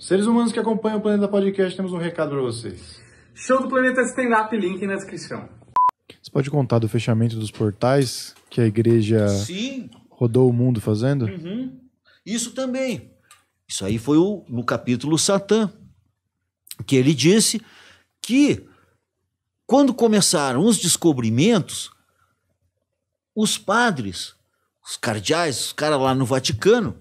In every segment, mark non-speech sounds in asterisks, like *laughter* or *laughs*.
Seres humanos que acompanham o Planeta Podcast, temos um recado para vocês. Show do Planeta Stand Up, link na descrição. Você pode contar do fechamento dos portais que a igreja Sim. rodou o mundo fazendo? Uhum. Isso também. Isso aí foi o, no capítulo Satã, que ele disse que quando começaram os descobrimentos, os padres, os cardeais, os caras lá no Vaticano,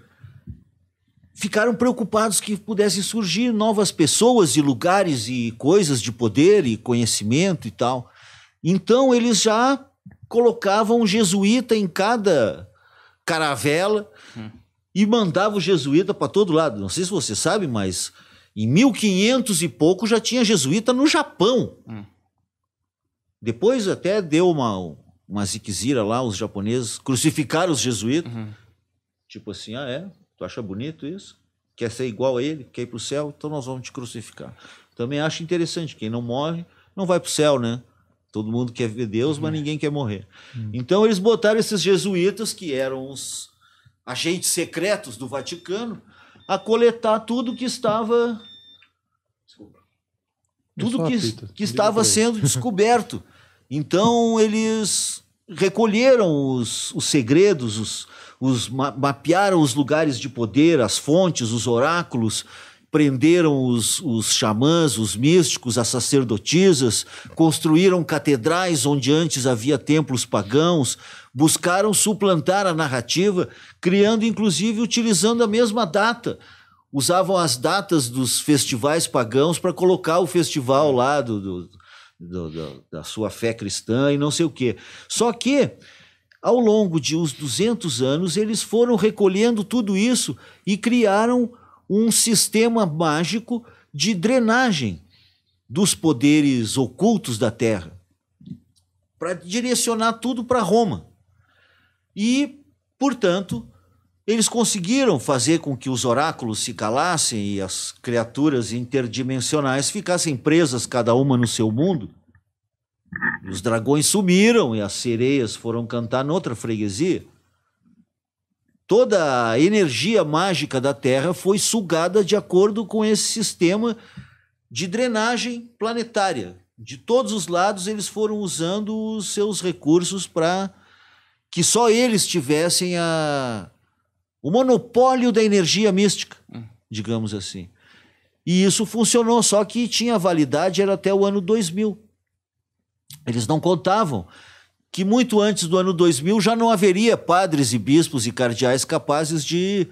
ficaram preocupados que pudessem surgir novas pessoas e lugares e coisas de poder e conhecimento e tal. Então eles já colocavam um jesuíta em cada caravela hum. e mandavam o jesuíta para todo lado. Não sei se você sabe, mas em 1500 e pouco já tinha jesuíta no Japão. Hum. Depois até deu uma, uma ziquezira lá, os japoneses crucificaram os jesuítas. Uhum. Tipo assim, ah, é? Tu acha bonito isso? Quer ser igual a ele? Quer ir para o céu? Então nós vamos te crucificar. Também acho interessante, quem não morre não vai para o céu, né? Todo mundo quer ver Deus, mas ninguém quer morrer. Hum. Então eles botaram esses jesuítas, que eram os agentes secretos do Vaticano, a coletar tudo que estava. Tudo que, que estava sendo descoberto. *laughs* Então eles recolheram os, os segredos, os, os, mapearam os lugares de poder, as fontes, os oráculos, prenderam os, os xamãs, os místicos, as sacerdotisas, construíram catedrais onde antes havia templos pagãos, buscaram suplantar a narrativa, criando, inclusive, utilizando a mesma data. Usavam as datas dos festivais pagãos para colocar o festival lá do, do, do, da sua fé cristã e não sei o quê. Só que ao longo de uns 200 anos, eles foram recolhendo tudo isso e criaram um sistema mágico de drenagem dos poderes ocultos da Terra para direcionar tudo para Roma. E, portanto, eles conseguiram fazer com que os oráculos se calassem e as criaturas interdimensionais ficassem presas, cada uma no seu mundo, os dragões sumiram e as sereias foram cantar noutra freguesia. Toda a energia mágica da Terra foi sugada de acordo com esse sistema de drenagem planetária. De todos os lados, eles foram usando os seus recursos para que só eles tivessem a... o monopólio da energia mística, hum. digamos assim. E isso funcionou, só que tinha validade era até o ano 2000. Eles não contavam que muito antes do ano 2000 já não haveria padres e bispos e cardeais capazes de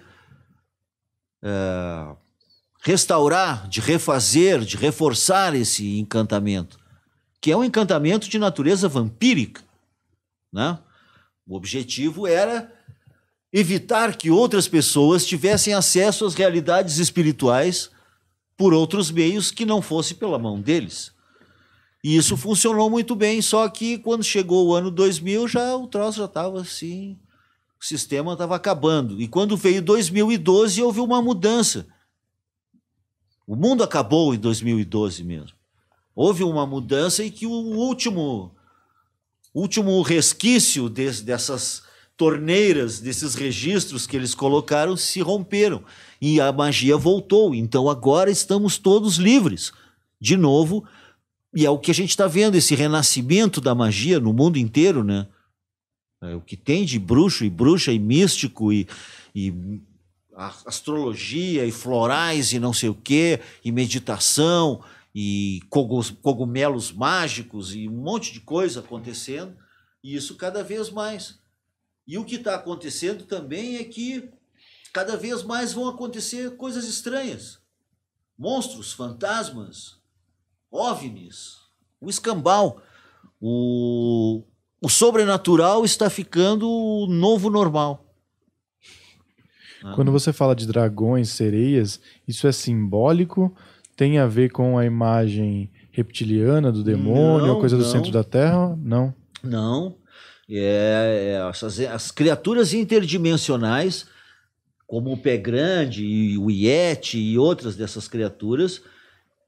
é, restaurar, de refazer, de reforçar esse encantamento, que é um encantamento de natureza vampírica. Né? O objetivo era evitar que outras pessoas tivessem acesso às realidades espirituais por outros meios que não fosse pela mão deles. E isso funcionou muito bem, só que quando chegou o ano 2000, já o troço já estava assim, o sistema estava acabando. E quando veio 2012, houve uma mudança. O mundo acabou em 2012 mesmo. Houve uma mudança e que o último último resquício de, dessas torneiras, desses registros que eles colocaram se romperam e a magia voltou. Então agora estamos todos livres. De novo, e é o que a gente está vendo, esse renascimento da magia no mundo inteiro, né? É o que tem de bruxo e bruxa e místico e, e astrologia e florais e não sei o quê, e meditação e cogumelos mágicos e um monte de coisa acontecendo, e isso cada vez mais. E o que está acontecendo também é que cada vez mais vão acontecer coisas estranhas. Monstros, fantasmas, OVNIs, o escambau, o, o sobrenatural está ficando o novo normal. Quando você fala de dragões, sereias, isso é simbólico? Tem a ver com a imagem reptiliana do demônio, não, coisa não. do centro da Terra? Não. Não. É, é essas, as criaturas interdimensionais, como o pé grande e o iete e outras dessas criaturas,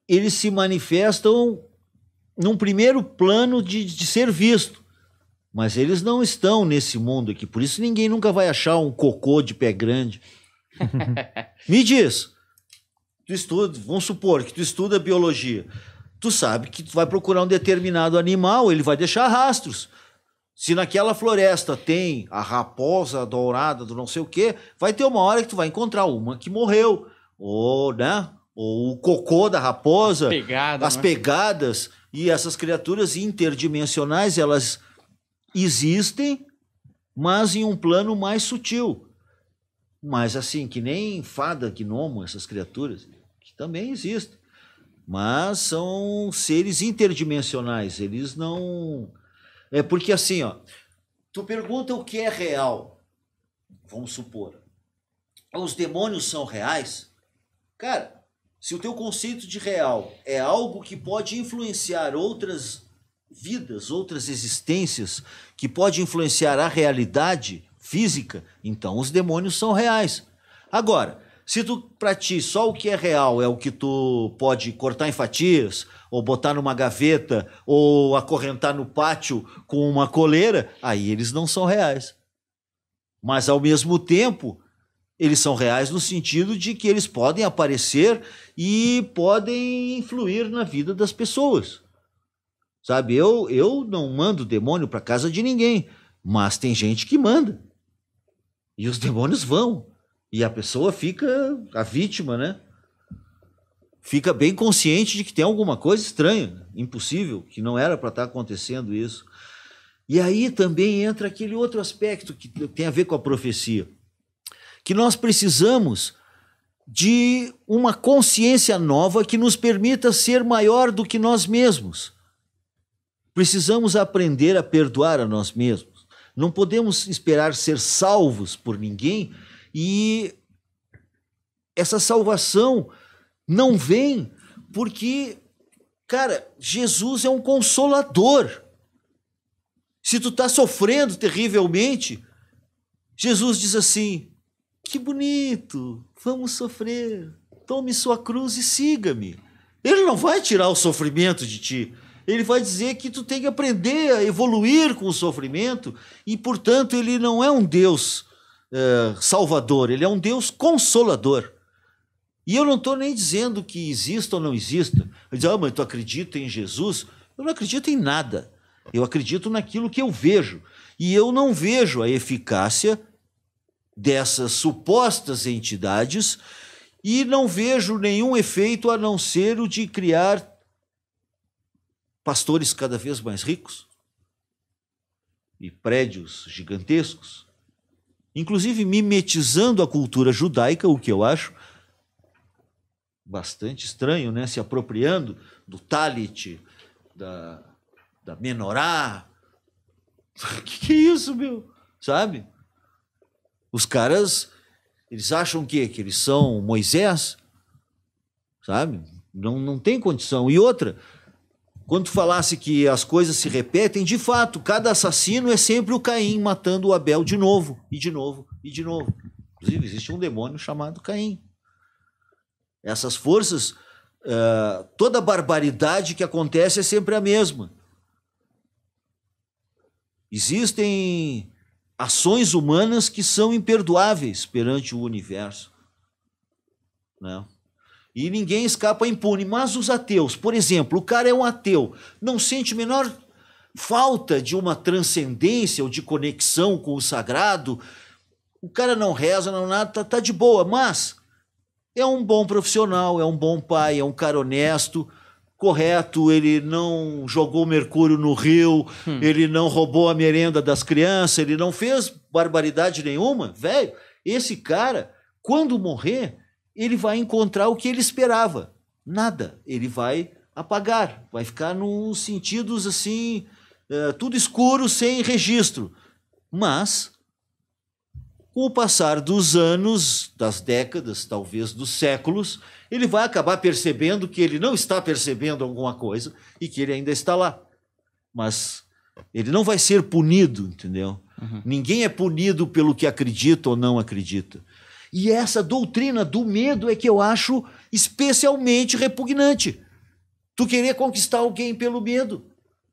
eles se manifestam num primeiro plano de, de ser visto. Mas eles não estão nesse mundo aqui, por isso ninguém nunca vai achar um cocô de pé grande. *laughs* Me diz, tu estuda, vamos supor que tu estuda biologia. Tu sabe que tu vai procurar um determinado animal, ele vai deixar rastros. Se naquela floresta tem a raposa dourada do não sei o quê, vai ter uma hora que tu vai encontrar uma que morreu, ou, né? o cocô da raposa, as, pegada, as né? pegadas, e essas criaturas interdimensionais, elas existem, mas em um plano mais sutil. Mas assim, que nem fada, gnomo, essas criaturas, que também existem. Mas são seres interdimensionais, eles não... É porque assim, ó, tu pergunta o que é real, vamos supor. Os demônios são reais? Cara, se o teu conceito de real é algo que pode influenciar outras vidas, outras existências, que pode influenciar a realidade física, então os demônios são reais. Agora, se tu para ti só o que é real é o que tu pode cortar em fatias, ou botar numa gaveta, ou acorrentar no pátio com uma coleira, aí eles não são reais. Mas ao mesmo tempo, eles são reais no sentido de que eles podem aparecer e podem influir na vida das pessoas. Sabe, eu, eu não mando demônio para casa de ninguém, mas tem gente que manda. E os demônios vão. E a pessoa fica, a vítima, né? Fica bem consciente de que tem alguma coisa estranha, impossível, que não era para estar tá acontecendo isso. E aí também entra aquele outro aspecto que tem a ver com a profecia que nós precisamos de uma consciência nova que nos permita ser maior do que nós mesmos. Precisamos aprender a perdoar a nós mesmos. Não podemos esperar ser salvos por ninguém e essa salvação não vem porque, cara, Jesus é um consolador. Se tu está sofrendo terrivelmente, Jesus diz assim: que bonito! Vamos sofrer. Tome sua cruz e siga-me. Ele não vai tirar o sofrimento de ti. Ele vai dizer que tu tem que aprender a evoluir com o sofrimento e, portanto, ele não é um Deus é, salvador, ele é um Deus consolador. E eu não estou nem dizendo que exista ou não exista. Eu digo, ah, mas tu acredita em Jesus? Eu não acredito em nada. Eu acredito naquilo que eu vejo. E eu não vejo a eficácia dessas supostas entidades e não vejo nenhum efeito a não ser o de criar pastores cada vez mais ricos e prédios gigantescos, inclusive mimetizando a cultura judaica, o que eu acho bastante estranho, né? se apropriando do talit, da, da menorá. *laughs* que, que é isso, meu? Sabe? Os caras, eles acham que, que eles são Moisés, sabe? Não, não tem condição. E outra, quando falasse que as coisas se repetem, de fato, cada assassino é sempre o Caim matando o Abel de novo, e de novo, e de novo. Inclusive, existe um demônio chamado Caim. Essas forças, uh, toda barbaridade que acontece é sempre a mesma. Existem ações humanas que são imperdoáveis perante o universo. não? Né? E ninguém escapa impune. Mas os ateus, por exemplo, o cara é um ateu, não sente menor falta de uma transcendência ou de conexão com o sagrado. O cara não reza, não nada, tá, tá de boa, mas é um bom profissional, é um bom pai, é um cara honesto, correto, ele não jogou mercúrio no rio, hum. ele não roubou a merenda das crianças, ele não fez barbaridade nenhuma, velho. Esse cara, quando morrer, ele vai encontrar o que ele esperava. Nada. Ele vai apagar, vai ficar nos sentidos assim, é, tudo escuro, sem registro. Mas com o passar dos anos, das décadas, talvez dos séculos, ele vai acabar percebendo que ele não está percebendo alguma coisa e que ele ainda está lá. Mas ele não vai ser punido, entendeu? Uhum. Ninguém é punido pelo que acredita ou não acredita. E essa doutrina do medo é que eu acho especialmente repugnante. Tu querer conquistar alguém pelo medo.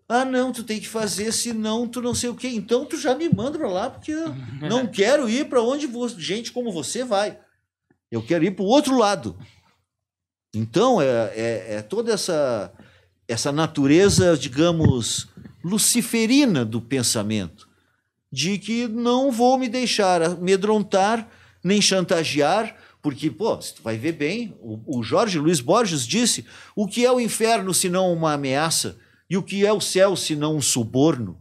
Ah, não, tu tem que fazer, senão tu não sei o quê. Então tu já me manda para lá, porque eu *laughs* não quero ir para onde gente como você vai. Eu quero ir para o outro lado. Então é, é, é toda essa, essa natureza, digamos, luciferina do pensamento, de que não vou me deixar amedrontar nem chantagear, porque, pô, se tu vai ver bem, o, o Jorge Luiz Borges disse: o que é o inferno se não uma ameaça? E o que é o céu senão um suborno?